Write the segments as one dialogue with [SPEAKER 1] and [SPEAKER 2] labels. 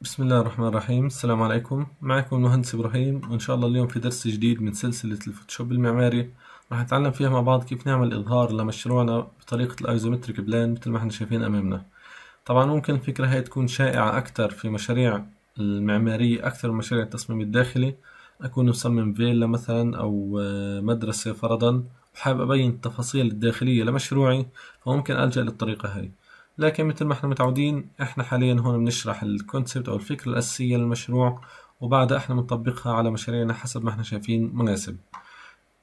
[SPEAKER 1] بسم الله الرحمن الرحيم السلام عليكم معكم المهندس إبراهيم وإن شاء الله اليوم في درس جديد من سلسلة الفوتوشوب المعماري راح نتعلم فيها مع بعض كيف نعمل إظهار لمشروعنا بطريقة الأيزومتريك بلان مثل ما احنا شايفين أمامنا طبعا ممكن الفكرة هي تكون شائعة أكتر في مشاريع المعمارية أكثر من مشاريع التصميم الداخلي أكون مصمم فيلا مثلا أو آه، مدرسة فرضا وحابب أبين التفاصيل الداخلية لمشروعي فممكن ألجأ للطريقة هاي لكن مثل ما احنا متعودين احنا حاليا هون بنشرح الكونسبت او الفكرة الأساسية للمشروع وبعدها احنا بنطبقها على مشاريعنا حسب ما احنا شايفين مناسب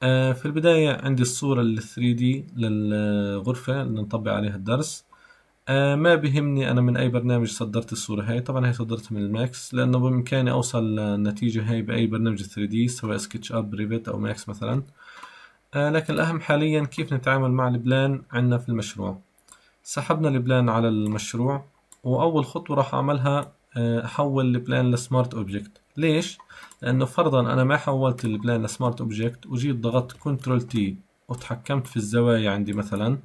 [SPEAKER 1] اه في البداية عندي الصورة ال 3 دي للغرفة اللي نطبق عليها الدرس اه ما بهمني أنا من أي برنامج صدرت الصورة هاي طبعا هي صدرتها من الماكس لأنه بإمكاني أوصل للنتيجة هاي بأي برنامج 3 دي سواء سكتش أب ريفيت أو ماكس مثلا آه، لكن الأهم حاليا كيف نتعامل مع البلان عندنا في المشروع سحبنا البلان على المشروع وأول خطوة راح أعملها آه، أحول البلان لسمارت أوبجكت ليش؟ لأنه فرضا أنا ما حولت البلان لسمارت أوبجكت وجيت ضغطت كنترول تي وتحكمت في الزوايا عندي مثلا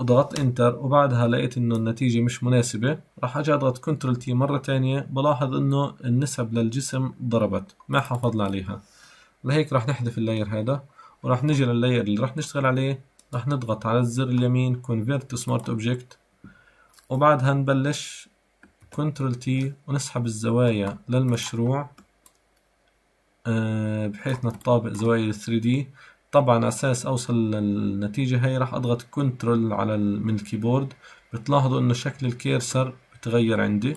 [SPEAKER 1] وضغطت انتر وبعدها لقيت انه النتيجة مش مناسبة راح اجي اضغط كنترول تي مرة تانية بلاحظ انه النسب للجسم ضربت ما حافظنا عليها لهيك راح نحذف اللاير هذا وراح نجي لللاير اللي راح نشتغل عليه رح نضغط على الزر اليمين Convert Smart Object وبعدها نبلش Ctrl T ونسحب الزوايا للمشروع آه، بحيث نطابق زوايا 3D طبعا اساس اوصل للنتيجة هاي رح اضغط Ctrl على من الكيبورد بتلاحظوا انه شكل الكيرسر بتغير عندي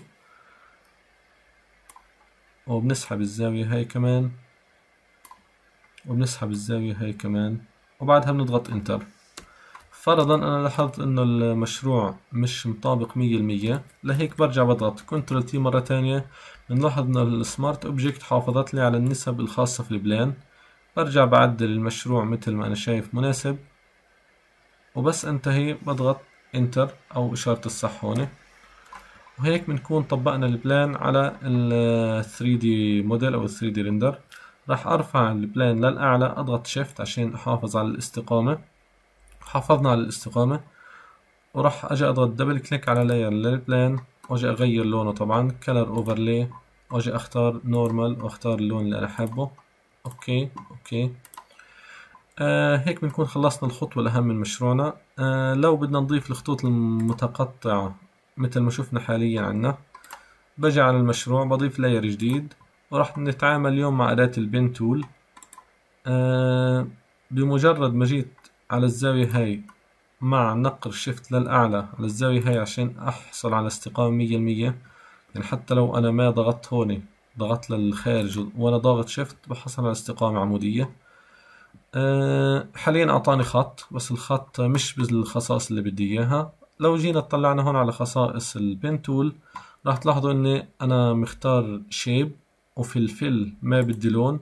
[SPEAKER 1] وبنسحب الزاوية هاي كمان وبنسحب الزاوية هاي كمان وبعدها بنضغط انتر فرضا انا لاحظت انه المشروع مش مطابق مية المية لهيك برجع بضغط كنترول تي مرة تانية بنلاحظ انه السمارت اوبجكت حافظت لي على النسب الخاصة في البلان برجع بعدل المشروع مثل ما انا شايف مناسب وبس انتهي بضغط انتر او اشارة الصح هون وهيك بنكون طبقنا البلان على ال 3D موديل او 3D ريندر راح ارفع البلان للاعلى اضغط شيفت عشان احافظ على الاستقامة حافظنا على الاستقامة وراح اجي اضغط دبل كليك على لاير بلان واجي اغير لونه طبعا كلر اوفرلي واجي اختار نورمال واختار اللون اللي انا حابه اوكي اوكي آه هيك بنكون خلصنا الخطوة الأهم من مشروعنا آه لو بدنا نضيف الخطوط المتقطعة مثل ما شفنا حاليا عنا بجي على المشروع بضيف لاير جديد وراح نتعامل اليوم مع أداة البن تول آه بمجرد ما جيت على الزاوية هاي مع نقر شيفت للأعلى على الزاوية هاي عشان أحصل على استقامة مية المية يعني حتى لو أنا ما ضغطت هون ضغطت للخارج وأنا ضاغط شيفت بحصل على استقامة عمودية آه، حاليا أعطاني خط بس الخط مش بالخصائص اللي بدي إياها لو جينا طلعنا هون على خصائص البين تول راح تلاحظوا إني أنا مختار شيب وفي الفل ما بدي لون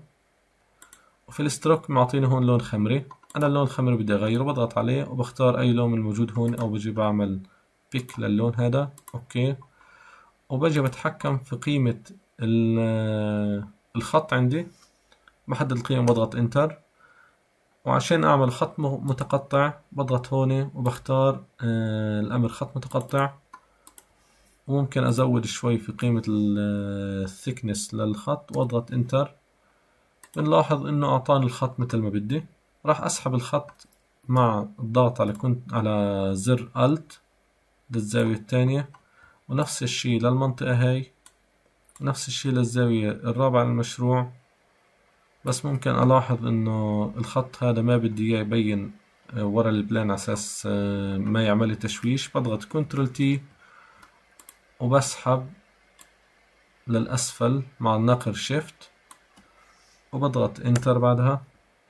[SPEAKER 1] وفي الستروك معطيني هون لون خمري انا اللون الخمر بدي اغيره بضغط عليه وبختار اي لون الموجود هون او بجي بعمل بيك للون هذا اوكي وبجي بتحكم في قيمة الخط عندي بحدد القيم بضغط انتر وعشان اعمل خط متقطع بضغط هون وبختار آه، الامر خط متقطع وممكن ازود شوي في قيمة الثيكنس آه، للخط واضغط انتر بنلاحظ انه اعطاني الخط مثل ما بدي راح اسحب الخط مع الضغط على كنت على زر الت للزاوية الثانية ونفس الشيء للمنطقة هاي ونفس الشيء للزاوية الرابعة للمشروع بس ممكن ألاحظ إنه الخط هذا ما بدي إياه يبين آه، ورا البلان على أساس آه، ما يعمل لي تشويش بضغط كنترول تي وبسحب للأسفل مع الناقر شيفت وبضغط انتر بعدها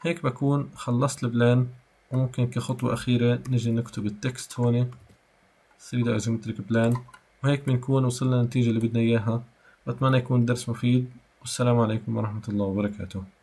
[SPEAKER 1] هيك بكون خلصت البلان وممكن كخطوة أخيرة نجي نكتب التكست هون 3 d isometric plan وهيك بنكون وصلنا للنتيجة اللي بدنا إياها بتمنى يكون الدرس مفيد والسلام عليكم ورحمة الله وبركاته